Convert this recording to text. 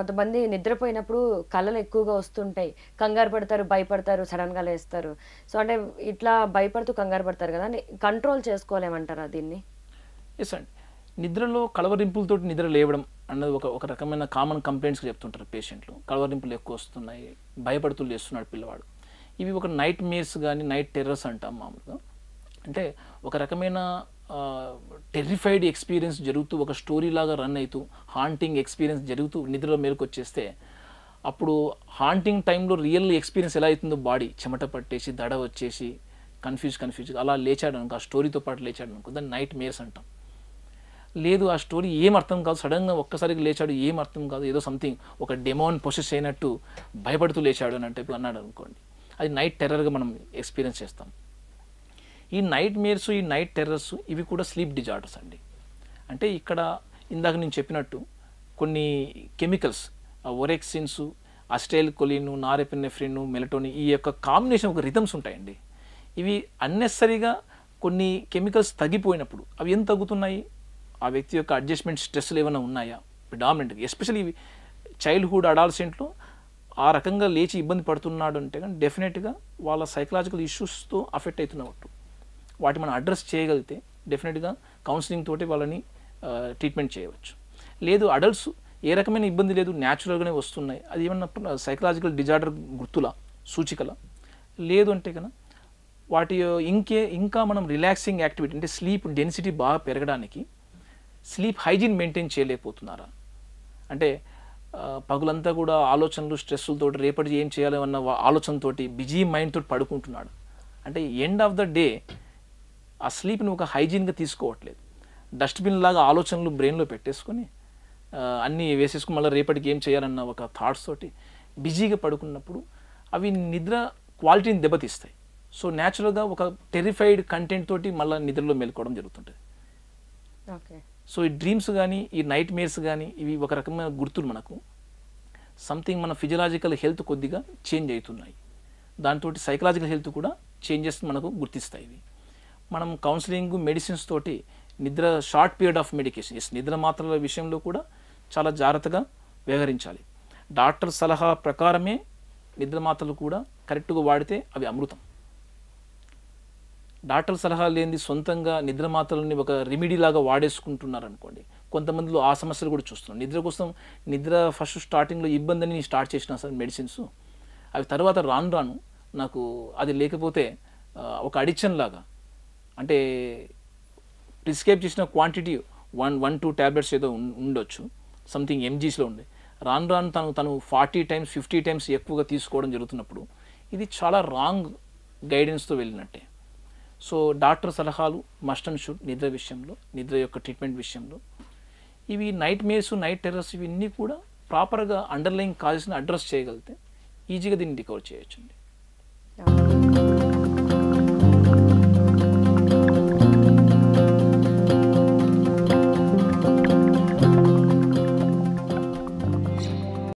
కొంతమంది నిద్రపోయినప్పుడు కళలు ఎక్కువగా వస్తుంటాయి కంగారు పడతారు భయపడతారు సడన్గా లేస్తారు సో అంటే ఇట్లా భయపడుతూ కంగారు పడతారు కదా కంట్రోల్ చేసుకోలేమంటారా దీన్ని ఎస్ అండి నిద్రలో కలవరింపులతో నిద్ర లేవడం అన్నది ఒక ఒక రకమైన కామన్ కంప్లైంట్స్ చెప్తుంటారు పేషెంట్లు కలవరింపులు ఎక్కువ వస్తున్నాయి భయపడుతూ లేస్తున్నాడు పిల్లవాడు ఇవి ఒక నైట్ మేర్స్ కానీ నైట్ టెర్రర్స్ అంటాం మామూలుగా అంటే ఒక రకమైన టెర్రిఫైడ్ ఎక్స్పీరియన్స్ జరుగుతూ ఒక స్టోరీ లాగా రన్ అవుతూ హాంటింగ్ ఎక్స్పీరియన్స్ జరుగుతూ నిద్రలో వచ్చేస్తే అప్పుడు హాంటింగ్ టైంలో రియల్ ఎక్స్పీరియన్స్ ఎలా అవుతుందో బాడీ చెమట పట్టేసి దడ వచ్చేసి కన్ఫ్యూజ్ కన్ఫ్యూజ్ అలా లేచాడు అనుకో ఆ స్టోరీతో పాటు లేచాడు అనుకో దాన్ని నైట్ మేర్స్ అంటాం లేదు ఆ స్టోరీ ఏం అర్థం కాదు సడన్గా ఒక్కసారికి లేచాడు ఏం అర్థం కాదు ఏదో సంథింగ్ ఒక డెమోన్ ప్రొసెస్ అయినట్టు భయపడుతూ లేచాడు అని అంటే అన్నాడు అనుకోండి అది నైట్ టెర్రర్గా మనం ఎక్స్పీరియన్స్ చేస్తాం ఈ నైట్ మేర్స్ ఈ నైట్ టెర్రర్స్ ఇవి కూడా స్లీప్ డిజార్డర్స్ అండి అంటే ఇక్కడ ఇందాక నేను చెప్పినట్టు కొన్ని chemicals orexins acetylcholine norepinephrine melatonin ఈ యొక్క కాంబినేషన్ ఒక రిథమ్స్ ఉంటాయండి ఇవి అన్నెసరీగా కొన్ని కెమికల్స్ తగ్గిపోయినప్పుడు అవి ఎంత తగ్గుతున్నాయి ఆ వ్యక్తి యొక్క అడ్జస్ట్మెంట్ స్ట్రెస్లు ఏమైనా ఉన్నాయా డామినెంట్గా ఎస్పెషల్లీ ఇవి చైల్డ్హుడ్ అడాల్సెంట్లో ఆ రకంగా లేచి ఇబ్బంది పడుతున్నాడు అంటే కానీ డెఫినెట్గా వాళ్ళ సైకలాజికల్ ఇష్యూస్తో అఫెక్ట్ అవుతున్నట్టు వాటి మనం అడ్రస్ చేయగలిగితే డెఫినెట్గా కౌన్సిలింగ్ తోటి వాళ్ళని ట్రీట్మెంట్ చేయవచ్చు లేదు అడల్ట్స్ ఏ రకమైన ఇబ్బంది లేదు న్యాచురల్గానే వస్తున్నాయి అది ఏమన్నా సైకలాజికల్ డిజార్డర్ గుర్తుల సూచికల లేదు అంటే కనుక వాటి ఇంకే ఇంకా మనం రిలాక్సింగ్ యాక్టివిటీ అంటే స్లీప్ డెన్సిటీ బాగా పెరగడానికి స్లీప్ హైజీన్ మెయింటైన్ చేయలేకపోతున్నారా అంటే పగులంతా కూడా ఆలోచనలు స్ట్రెస్సులతో రేపటి ఏం చేయాలి అన్న ఆలోచనతోటి బిజీ మైండ్తో పడుకుంటున్నాడు అంటే ఎండ్ ఆఫ్ ద డే ఆ స్లీప్ని ఒక హైజీన్గా తీసుకోవట్లేదు డస్ట్బిన్ లాగా ఆలోచనలు బ్రెయిన్లో పెట్టేసుకొని అన్నీ వేసేసుకుని మళ్ళీ రేపటికి ఏం చేయాలన్న ఒక థాట్స్ తోటి బిజీగా పడుకున్నప్పుడు అవి నిద్ర క్వాలిటీని దెబ్బతీస్తాయి సో న్యాచురల్గా ఒక టెరిఫైడ్ కంటెంట్ తోటి మళ్ళీ నిద్రలో మేల్కోవడం జరుగుతుంటుంది సో ఈ డ్రీమ్స్ కానీ ఈ నైట్ మేర్స్ కానీ ఇవి ఒక రకమైన గుర్తులు మనకు సంథింగ్ మన ఫిజియలాజికల్ హెల్త్ కొద్దిగా చేంజ్ అవుతున్నాయి దాంతో సైకలాజికల్ హెల్త్ కూడా చేంజెస్ మనకు గుర్తిస్తాయి ఇవి మనం కౌన్సిలింగ్ మెడిసిన్స్ తోటి నిద్ర షార్ట్ పీరియడ్ ఆఫ్ మెడికేషన్ ఎస్ నిద్ర మాత్రల విషయంలో కూడా చాలా జాగ్రత్తగా వ్యవహరించాలి డాక్టర్ సలహా ప్రకారమే నిద్ర మాత్రలు కూడా కరెక్ట్గా వాడితే అవి అమృతం డాక్టర్ సలహా లేనిది సొంతంగా నిద్ర మాత్రలని ఒక వాడేసుకుంటున్నారు వాడేసుకుంటున్నారనుకోండి కొంతమందిలో ఆ సమస్యలు కూడా చూస్తున్నాం నిద్ర కోసం నిద్ర ఫస్ట్ స్టార్టింగ్లో ఇబ్బంది అని స్టార్ట్ చేసిన సార్ మెడిసిన్స్ అవి తర్వాత రాను రాను నాకు అది లేకపోతే ఒక అడిక్షన్ లాగా అంటే ప్రిస్క్రైబ్ చేసిన quantity one one two tablets ఏదో ఉండొచ్చు సంథింగ్ ఎంజీస్లో ఉంది రాను రాను తను తను ఫార్టీ టైమ్స్ ఫిఫ్టీ టైమ్స్ ఎక్కువగా తీసుకోవడం జరుగుతున్నప్పుడు ఇది చాలా రాంగ్ గైడెన్స్తో వెళ్ళినట్టే సో డాక్టర్ సలహాలు మస్ట్ అండ్ షుడ్ నిద్ర విషయంలో నిద్ర యొక్క ట్రీట్మెంట్ విషయంలో ఇవి నైట్ మేర్స్ నైట్ టెర్రస్ ఇవన్నీ కూడా ప్రాపర్గా అండర్లైన్ కాజెస్ని అడ్రస్ చేయగలిగితే ఈజీగా దీన్ని రికవర్ చేయొచ్చండి